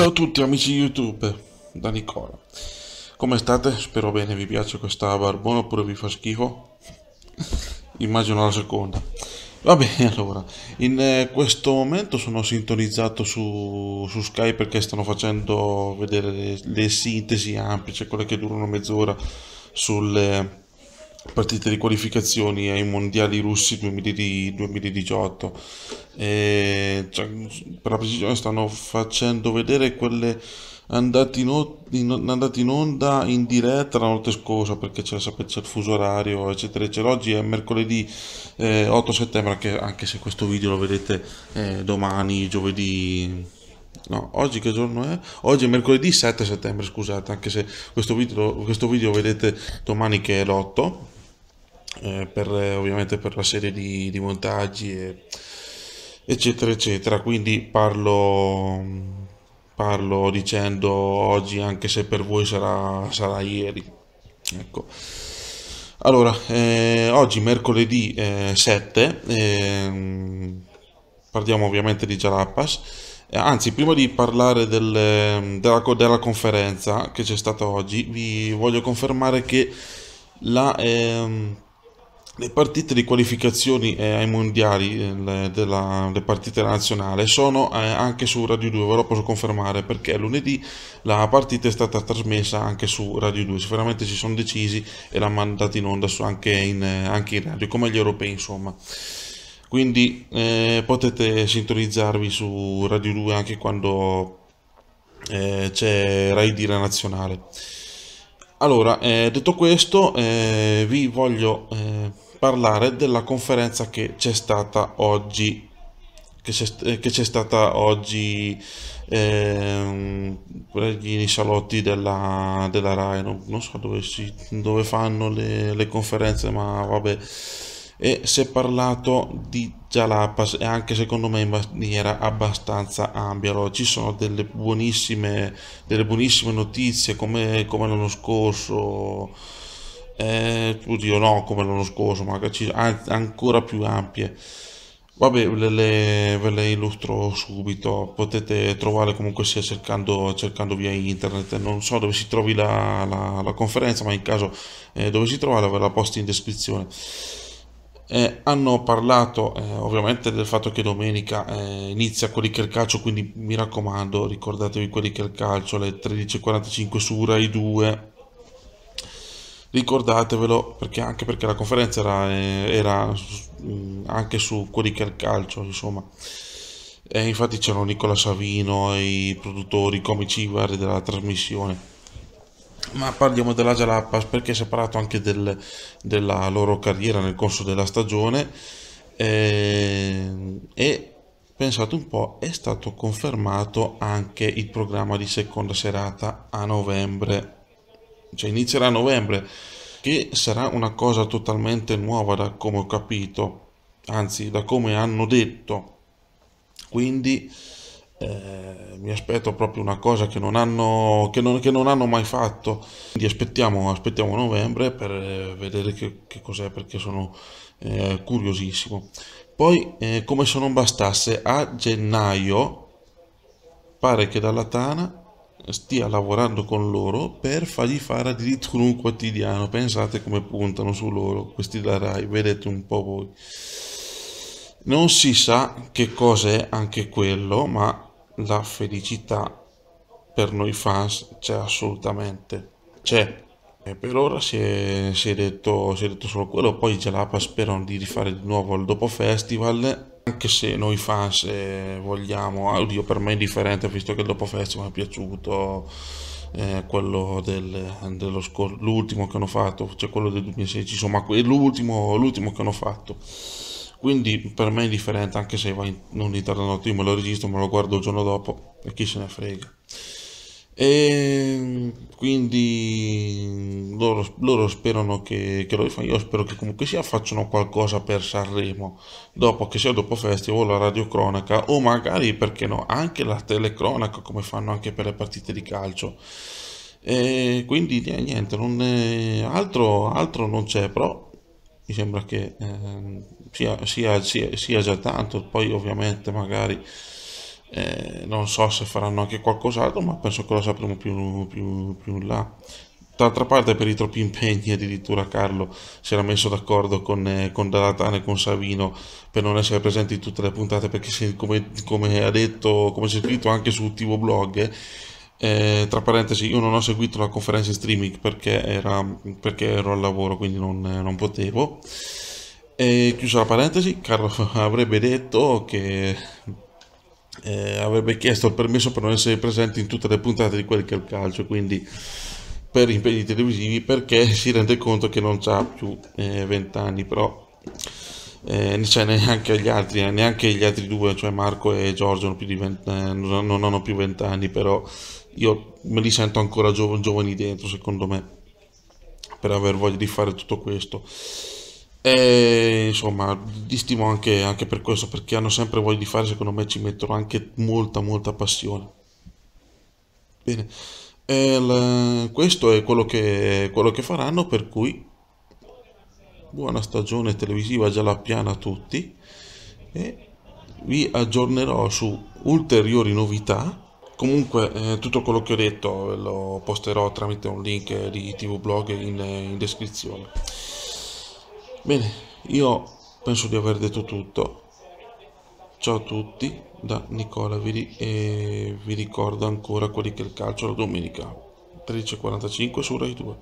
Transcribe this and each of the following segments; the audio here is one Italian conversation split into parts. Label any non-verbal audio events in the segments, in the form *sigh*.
Ciao a tutti amici YouTube, da Nicola. Come state? Spero bene, vi piace questa barbona oppure vi fa schifo? *laughs* Immagino la seconda. Va bene, allora, in eh, questo momento sono sintonizzato su, su Skype perché stanno facendo vedere le, le sintesi ampie, cioè quelle che durano mezz'ora sulle partite di qualificazioni ai mondiali russi 2018 e, cioè, per la precisione stanno facendo vedere quelle andate in, in, onda in diretta la notte scorsa perché c'è, il fuso orario eccetera eccetera oggi è mercoledì eh, 8 settembre anche, anche, se questo video lo vedete eh, domani giovedì No, oggi che giorno è? Oggi è mercoledì 7 settembre, scusate, anche se questo video, questo video vedete domani che è l'8, eh, per, ovviamente per la serie di, di montaggi e, eccetera eccetera, quindi parlo, parlo dicendo oggi anche se per voi sarà, sarà ieri. Ecco. Allora, eh, oggi mercoledì eh, 7, ehm, parliamo ovviamente di Jalapas eh, anzi, prima di parlare del, della, della, conferenza che c'è stata oggi, vi voglio confermare che la, ehm, le partite di qualificazioni eh, ai mondiali, eh, le, della, le partite nazionali, sono eh, anche su Radio 2, ve lo posso confermare perché lunedì la partita è stata trasmessa anche su Radio 2, sicuramente si sono decisi e l'hanno mandata in onda su, anche, in, eh, anche in radio, come gli europei insomma quindi eh, potete sintonizzarvi su Radio 2 anche quando eh, c'è Rai di la Nazionale. Allora, eh, detto questo, eh, vi voglio eh, parlare della conferenza che c'è stata oggi, che c'è, stata oggi ehm, nei salotti della, della Rai, non, non so dove, si, dove fanno le, le conferenze, ma vabbè e si è parlato di Jalapas e anche secondo me in maniera abbastanza ampia. Allora, ci sono delle buonissime, delle buonissime notizie come, come l'anno scorso, eh, oddio no come l'anno scorso, ma ci, ancora più ampie. Vabbè, ve le, ve le, illustro subito, potete trovare comunque sia cercando, cercando via internet, non so dove si trovi la, la, la conferenza, ma in caso eh, dove si trova ve la posto in descrizione. Eh, hanno parlato eh, ovviamente del fatto che domenica eh, inizia quelli che è il calcio, quindi mi raccomando, ricordatevi quelli che è il calcio alle 13.45 su Rai 2. Ricordatevelo perché anche perché la conferenza era, eh, era mm, anche su quelli che è il calcio, insomma. Eh, infatti c'erano Nicola Savino, i produttori, comici vari della trasmissione ma parliamo della Jalapas perché si è parlato anche del, della loro carriera nel corso della stagione eh, e pensate un po' è stato confermato anche il programma di seconda serata a novembre cioè inizierà a novembre che sarà una cosa totalmente nuova da come ho capito anzi da come hanno detto quindi eh, mi aspetto proprio una cosa che non hanno, che non, che non hanno mai fatto. Quindi aspettiamo, aspettiamo novembre per eh, vedere che, che cos'è perché sono eh, curiosissimo. Poi, eh, come se non bastasse, a gennaio pare che dalla Tana stia lavorando con loro per fargli fare addirittura un quotidiano. Pensate come puntano su loro questi da Rai, vedete un po' voi. Non si sa che cos'è anche quello, ma la felicità per noi fans c'è assolutamente, c'è. Cioè, e eh, per ora si è, si, è detto, si è, detto, solo quello, poi Jalapa sperano di rifare di nuovo il dopo festival, anche se noi fans eh, vogliamo, audio ah, per me è indifferente visto che il dopo festival mi è piaciuto eh, quello del, scorso, l'ultimo che hanno fatto, cioè quello del 2016, insomma l'ultimo, l'ultimo che hanno fatto quindi per me è indifferente anche se va in, non in tarda notte io me lo registro me lo guardo il giorno dopo e chi se ne frega e ehm, quindi loro, loro sperano che, che, lo rifanno io spero che comunque sia facciano qualcosa per Sanremo dopo che sia dopo festival la radiocronaca o magari perché no anche la telecronaca come fanno anche per le partite di calcio e quindi niente non è, altro, altro non c'è però mi sembra che eh, sia, sia, sia, sia già tanto, poi ovviamente magari eh, non so se faranno anche qualcos'altro, ma penso che lo sapremo più, più, più in là. D'altra parte per i troppi impegni addirittura Carlo si era messo d'accordo con, eh, con Dalatane e con Savino per non essere presenti in tutte le puntate perché si, come, come, ha detto, come si è scritto anche su TV Blog, eh, tra parentesi io non ho seguito la conferenza in streaming perché, era, perché ero al lavoro quindi non, non potevo. E chiuso la parentesi, Carlo *laughs* avrebbe detto che eh, avrebbe chiesto il permesso per non essere presente in tutte le puntate di quel che è il calcio, quindi per impegni televisivi, perché si rende conto che non ha più eh, però eh, cioè neanche gli altri, eh, neanche gli altri due, cioè Marco e Giorgio hanno 20, eh, non hanno più vent'anni, anni, però io me li sento ancora giovani dentro, secondo me, per aver voglia di fare tutto questo. E insomma, li stimo anche, anche per questo, perché hanno sempre voglia di fare, secondo me ci mettono anche molta, molta passione. Bene, il, questo è quello che, quello che faranno, per cui buona stagione televisiva, già la piana a tutti, e vi aggiornerò su ulteriori novità comunque eh, tutto quello che ho detto ve lo posterò tramite un link di tv blog in, in descrizione Bene, io penso di aver detto tutto. Ciao a tutti, da Nicola vi, e vi ricordo ancora quelli che il calcio la domenica 13.45 su Rai 2.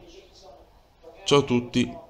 Ciao a tutti!